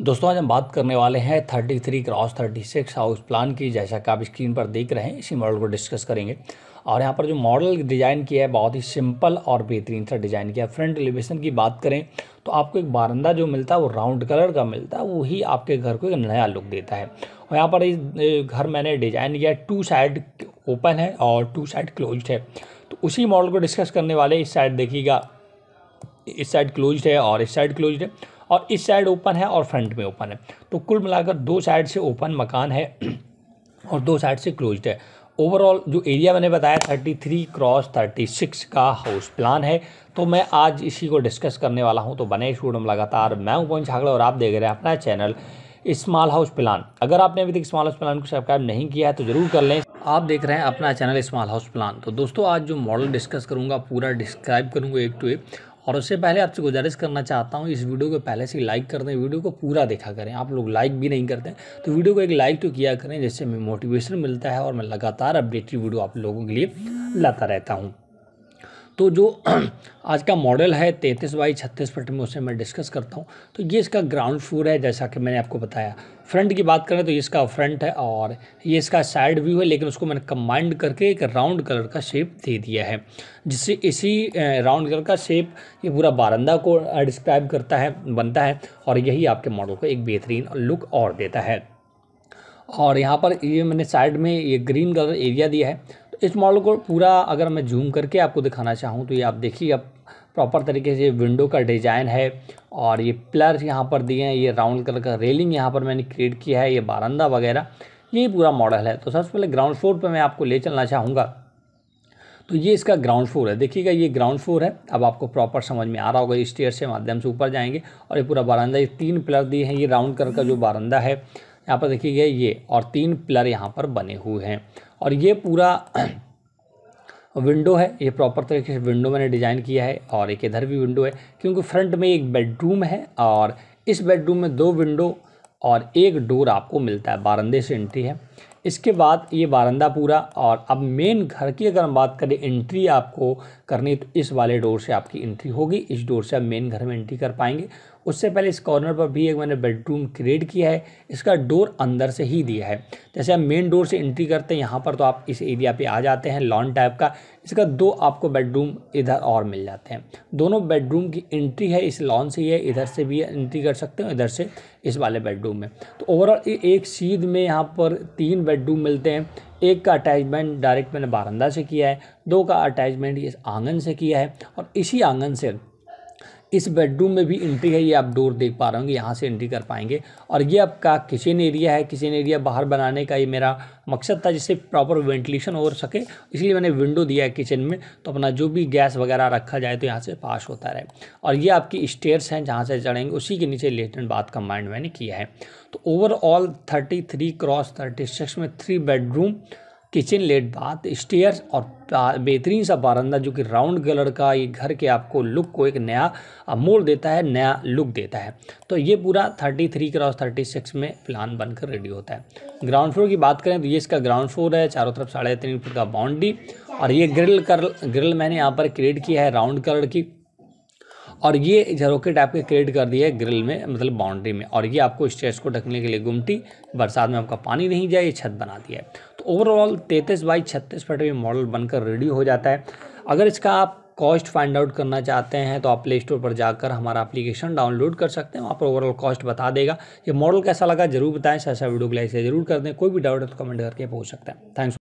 दोस्तों आज हम बात करने वाले हैं 33 क्रॉस सिक्स हाउस प्लान की जैसा कि आप स्क्रीन पर देख रहे हैं इसी मॉडल को डिस्कस करेंगे और यहाँ पर जो मॉडल डिज़ाइन किया है बहुत ही सिंपल और बेहतरीन सा डिज़ाइन किया है फ्रंट एलिवेशन की बात करें तो आपको एक बारंदा जो मिलता है वो राउंड कलर का मिलता है वही आपके घर को एक नया लुक देता है और यहाँ पर इस घर मैंने डिज़ाइन किया टू साइड ओपन है और टू साइड क्लोज है तो उसी मॉडल को डिस्कस करने वाले इस साइड देखिएगा इस साइड क्लोज है और इस साइड क्लोज है और इस साइड ओपन है और फ्रंट में ओपन है तो कुल मिलाकर दो साइड से ओपन मकान है और दो साइड से क्लोज्ड है ओवरऑल जो एरिया मैंने बताया thirty three cross thirty six का हाउस प्लान है तो मैं आज इसी को डिस्कस करने वाला हूं तो बने शूडम में लगातार मैं हूं पवन छागड़ा और आप देख रहे हैं अपना चैनल स्मॉल हाउस प्लान अगर आपने अभी तक स्मॉल हाउस प्लान को सब्सक्राइब नहीं किया है तो ज़रूर कर लें आप देख रहे हैं अपना चैनल स्मॉल हाउस प्लान तो दोस्तों आज जो मॉडल डिस्कस करूँगा पूरा डिस्क्राइब करूँगा एक टू एक और उससे पहले आपसे गुजारिश करना चाहता हूँ इस वीडियो को पहले से लाइक कर दें वीडियो को पूरा देखा करें आप लोग लाइक भी नहीं करते तो वीडियो को एक लाइक तो किया करें जिससे हमें मोटिवेशन मिलता है और मैं लगातार अपडेटेड वीडियो आप लोगों के लिए लाता रहता हूँ तो जो आज का मॉडल है तैंतीस बाई छत्तीस फिट में उसे मैं डिस्कस करता हूँ तो ये इसका ग्राउंड फ्लोर है जैसा कि मैंने आपको बताया फ्रंट की बात करें तो ये इसका फ्रंट है और ये इसका साइड व्यू है लेकिन उसको मैंने कम्बाइंड करके एक राउंड कलर का शेप दे दिया है जिससे इसी राउंड कलर का शेप ये पूरा बारंदा को डिस्क्राइब करता है बनता है और यही आपके मॉडल को एक बेहतरीन लुक और देता है और यहाँ पर ये मैंने साइड में ये ग्रीन कलर एरिया दिया है इस मॉडल को पूरा अगर मैं जूम करके आपको दिखाना चाहूँ तो ये आप देखिए आप प्रॉपर तरीके से विंडो का डिज़ाइन है और ये प्लर यहाँ पर दिए हैं ये राउंड कलर का रेलिंग यहाँ पर मैंने क्रिएट किया है ये बारंदा वगैरह ये पूरा मॉडल है तो सबसे पहले ग्राउंड फ्लोर पर मैं आपको ले चलना चाहूँगा तो ये इसका ग्राउंड फ्लोर है देखिएगा ये ग्राउंड फ्लोर है अब आपको प्रॉपर समझ में आ रहा होगा स्टेयर से माध्यम से ऊपर जाएंगे और ये पूरा बारंदा ये तीन प्लर दिए हैं ये राउंड कलर का जो बारंदा है यहाँ पर देखिए ये और तीन पिलर यहाँ पर बने हुए हैं और ये पूरा विंडो है ये प्रॉपर तरीके से विंडो मैंने डिज़ाइन किया है और एक इधर भी विंडो है क्योंकि फ्रंट में एक बेडरूम है और इस बेडरूम में दो विंडो और एक डोर आपको मिलता है बारंदे से एंट्री है इसके बाद ये बारंदा पूरा और अब मेन घर की अगर हम बात करें एंट्री आपको करनी तो इस वाले डोर से आपकी एंट्री होगी इस डोर से आप मेन घर में एंट्री कर पाएंगे उससे पहले इस कॉर्नर पर भी एक मैंने बेडरूम क्रिएट किया है इसका डोर अंदर से ही दिया है जैसे आप मेन डोर से एंट्री करते हैं यहाँ पर तो आप इस एरिया पे आ जाते हैं लॉन टाइप का इसका दो आपको बेडरूम इधर और मिल जाते हैं दोनों बेडरूम की एंट्री है इस लॉन से ही है इधर से भी एंट्री कर सकते हो इधर से इस वाले बेडरूम में तो ओवरऑल एक सीध में यहाँ पर तीन बेडरूम मिलते हैं एक का अटैचमेंट डायरेक्ट मैंने बारंदा से किया है दो का अटैचमेंट इस आंगन से किया है और इसी आंगन से इस बेडरूम में भी एंट्री है ये आप डोर देख पा रहे होंगे यहाँ से एंट्री कर पाएंगे और ये आपका किचन एरिया है किचन एरिया बाहर बनाने का ये मेरा मकसद था जिससे प्रॉपर वेंटिलेशन हो सके इसलिए मैंने विंडो दिया है किचन में तो अपना जो भी गैस वगैरह रखा जाए तो यहाँ से पास होता रहे और ये आपकी स्टेयर्स हैं जहाँ से चढ़ेंगे उसी के नीचे लेटन बाथ का माइंड मैंने किया है तो ओवरऑल थर्टी क्रॉस थर्टी में थ्री बेडरूम किचन लेट बाथ स्टेयर और बेहतरीन सा बारंदा जो कि राउंड कलर का ये घर के आपको लुक को एक नया मोड़ देता है नया लुक देता है तो ये पूरा 33 थ्री क्रॉस थर्टी सिक्स में प्लान बनकर रेडी होता है ग्राउंड फ्लोर की बात करें तो ये इसका ग्राउंड फ्लोर है चारों तरफ साढ़े तीन फुट का बाउंड्री और ये ग्रिल कर ग्रिल मैंने यहाँ पर क्रिएट किया है राउंड कलर की और ये झरोके टाइप के क्रिएट कर दिए ग्रिल में मतलब बाउंड्री में और ये आपको स्ट्रेस को ढकने के लिए गुमटी बरसात में आपका पानी नहीं जाए ये छत बना दिया है तो ओवरऑल तैंतीस बाई छत्तीस फट में मॉडल बनकर रेडी हो जाता है अगर इसका आप कॉस्ट फाइंड आउट करना चाहते हैं तो आप प्ले स्टोर पर जाकर हमारा एप्लीकेशन डाउनलोड कर सकते हैं वहाँ पर ओवरऑल कॉस्ट बता देगा ये मॉडल कैसा लगा जरूर बताएं ऐसा वीडियो को लाइक जरूर कर दें कोई भी डाउट है तो कमेंट करके पूछ सकते हैं थैंक्स